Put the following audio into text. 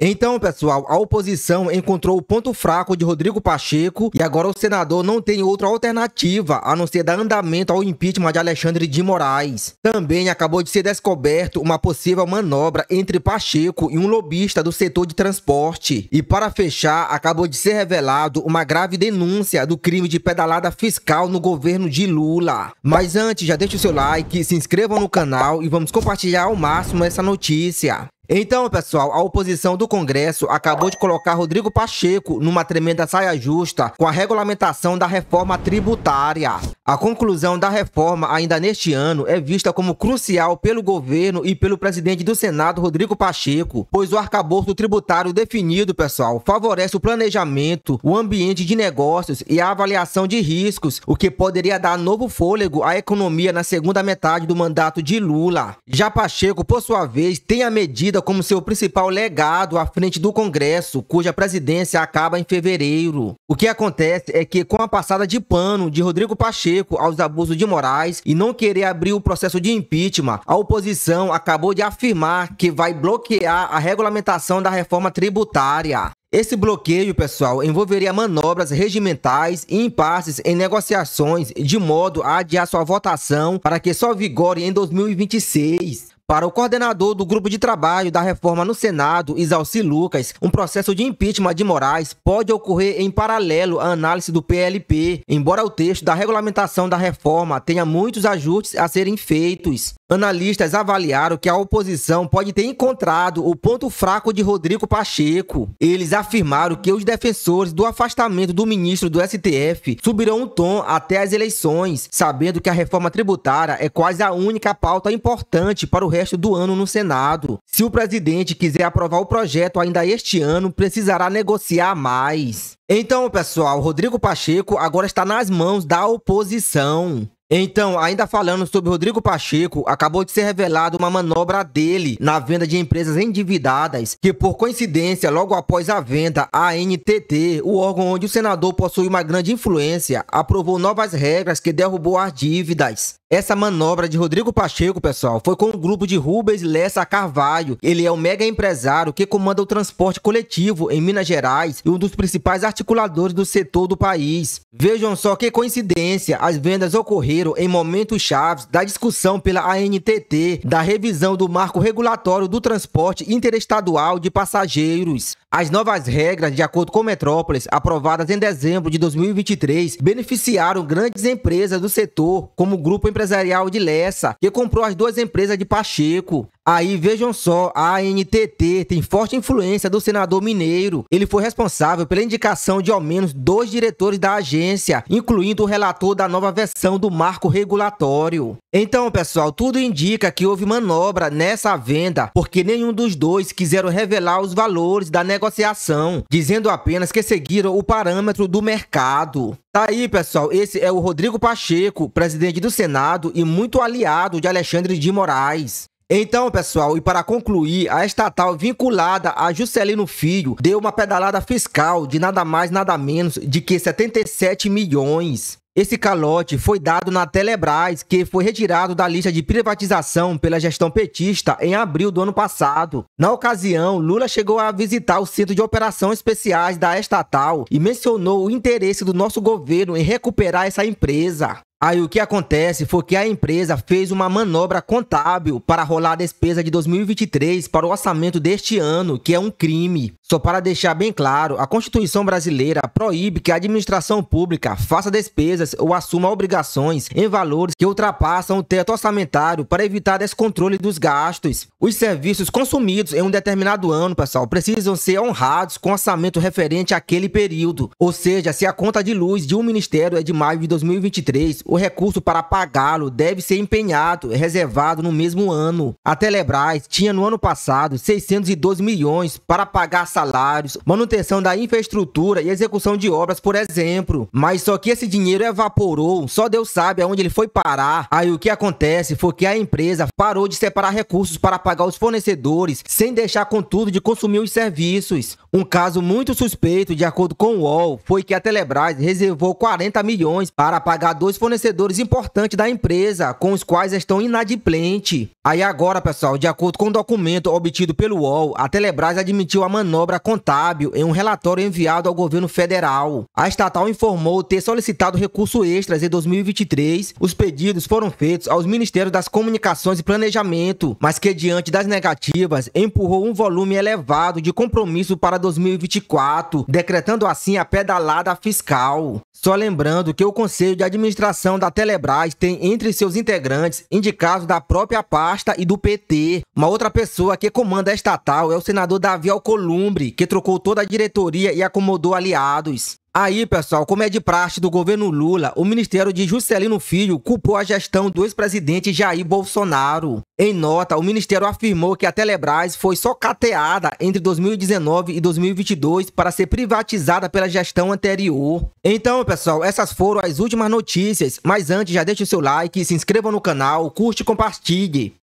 Então, pessoal, a oposição encontrou o ponto fraco de Rodrigo Pacheco e agora o senador não tem outra alternativa a não ser dar andamento ao impeachment de Alexandre de Moraes. Também acabou de ser descoberto uma possível manobra entre Pacheco e um lobista do setor de transporte. E para fechar, acabou de ser revelado uma grave denúncia do crime de pedalada fiscal no governo de Lula. Mas antes, já deixa o seu like, se inscreva no canal e vamos compartilhar ao máximo essa notícia. Então, pessoal, a oposição do Congresso acabou de colocar Rodrigo Pacheco numa tremenda saia justa com a regulamentação da reforma tributária. A conclusão da reforma ainda neste ano é vista como crucial pelo governo e pelo presidente do Senado, Rodrigo Pacheco, pois o arcabouço tributário definido, pessoal, favorece o planejamento, o ambiente de negócios e a avaliação de riscos, o que poderia dar novo fôlego à economia na segunda metade do mandato de Lula. Já Pacheco, por sua vez, tem a medida como seu principal legado à frente do Congresso, cuja presidência acaba em fevereiro. O que acontece é que, com a passada de pano de Rodrigo Pacheco, seco aos abusos de Moraes e não querer abrir o processo de impeachment, a oposição acabou de afirmar que vai bloquear a regulamentação da reforma tributária. Esse bloqueio, pessoal, envolveria manobras regimentais e impasses em negociações de modo a adiar sua votação para que só vigore em 2026. Para o coordenador do grupo de trabalho da reforma no Senado, Isalci Lucas, um processo de impeachment de Moraes pode ocorrer em paralelo à análise do PLP, embora o texto da regulamentação da reforma tenha muitos ajustes a serem feitos. Analistas avaliaram que a oposição pode ter encontrado o ponto fraco de Rodrigo Pacheco. Eles afirmaram que os defensores do afastamento do ministro do STF subirão o tom até as eleições, sabendo que a reforma tributária é quase a única pauta importante para o resto do ano no Senado. Se o presidente quiser aprovar o projeto ainda este ano, precisará negociar mais. Então, pessoal, Rodrigo Pacheco agora está nas mãos da oposição. Então, ainda falando sobre Rodrigo Pacheco, acabou de ser revelada uma manobra dele na venda de empresas endividadas, que por coincidência, logo após a venda, a NTT, o órgão onde o senador possui uma grande influência, aprovou novas regras que derrubou as dívidas. Essa manobra de Rodrigo Pacheco, pessoal, foi com o grupo de Rubens Lessa Carvalho. Ele é o mega empresário que comanda o transporte coletivo em Minas Gerais e um dos principais articuladores do setor do país. Vejam só que coincidência, as vendas ocorreram em momentos chaves da discussão pela ANTT da revisão do marco regulatório do transporte interestadual de passageiros. As novas regras, de acordo com Metrópolis, aprovadas em dezembro de 2023, beneficiaram grandes empresas do setor, como o Grupo Empresarial empresarial de Lessa, que comprou as duas empresas de Pacheco. Aí vejam só, a ANTT tem forte influência do senador mineiro. Ele foi responsável pela indicação de ao menos dois diretores da agência, incluindo o relator da nova versão do marco regulatório. Então, pessoal, tudo indica que houve manobra nessa venda, porque nenhum dos dois quiseram revelar os valores da negociação, dizendo apenas que seguiram o parâmetro do mercado. Tá aí, pessoal, esse é o Rodrigo Pacheco, presidente do Senado e muito aliado de Alexandre de Moraes. Então, pessoal, e para concluir, a estatal vinculada a Juscelino Filho deu uma pedalada fiscal de nada mais nada menos de que 77 milhões. Esse calote foi dado na Telebrás, que foi retirado da lista de privatização pela gestão petista em abril do ano passado. Na ocasião, Lula chegou a visitar o Centro de Operações Especiais da estatal e mencionou o interesse do nosso governo em recuperar essa empresa. Aí o que acontece foi que a empresa fez uma manobra contábil para rolar a despesa de 2023 para o orçamento deste ano, que é um crime. Só para deixar bem claro, a Constituição brasileira proíbe que a administração pública faça despesas ou assuma obrigações em valores que ultrapassam o teto orçamentário para evitar descontrole dos gastos. Os serviços consumidos em um determinado ano, pessoal, precisam ser honrados com orçamento referente àquele período. Ou seja, se a conta de luz de um ministério é de maio de 2023, o recurso para pagá-lo deve ser empenhado e reservado no mesmo ano. A Telebrás tinha no ano passado 612 milhões para pagar salários, manutenção da infraestrutura e execução de obras, por exemplo. Mas só que esse dinheiro evaporou, só Deus sabe aonde ele foi parar. Aí o que acontece foi que a empresa parou de separar recursos para pagar os fornecedores, sem deixar contudo de consumir os serviços. Um caso muito suspeito, de acordo com o UOL, foi que a Telebrás reservou 40 milhões para pagar dois fornecedores fornecedores importantes da empresa, com os quais estão inadimplente. Aí agora, pessoal, de acordo com o um documento obtido pelo UOL, a Telebrás admitiu a manobra contábil em um relatório enviado ao governo federal. A estatal informou ter solicitado recurso extras em 2023. Os pedidos foram feitos aos Ministérios das Comunicações e Planejamento, mas que diante das negativas empurrou um volume elevado de compromisso para 2024, decretando assim a pedalada fiscal. Só lembrando que o Conselho de Administração da Telebrás tem entre seus integrantes indicados da própria pasta e do PT. Uma outra pessoa que comanda a estatal é o senador Davi Alcolumbre, que trocou toda a diretoria e acomodou aliados. Aí, pessoal, como é de praxe do governo Lula, o ministério de Juscelino Filho culpou a gestão do ex-presidente Jair Bolsonaro. Em nota, o ministério afirmou que a Telebrás foi socateada entre 2019 e 2022 para ser privatizada pela gestão anterior. Então, pessoal, essas foram as últimas notícias, mas antes já deixe o seu like, se inscreva no canal, curte e compartilhe.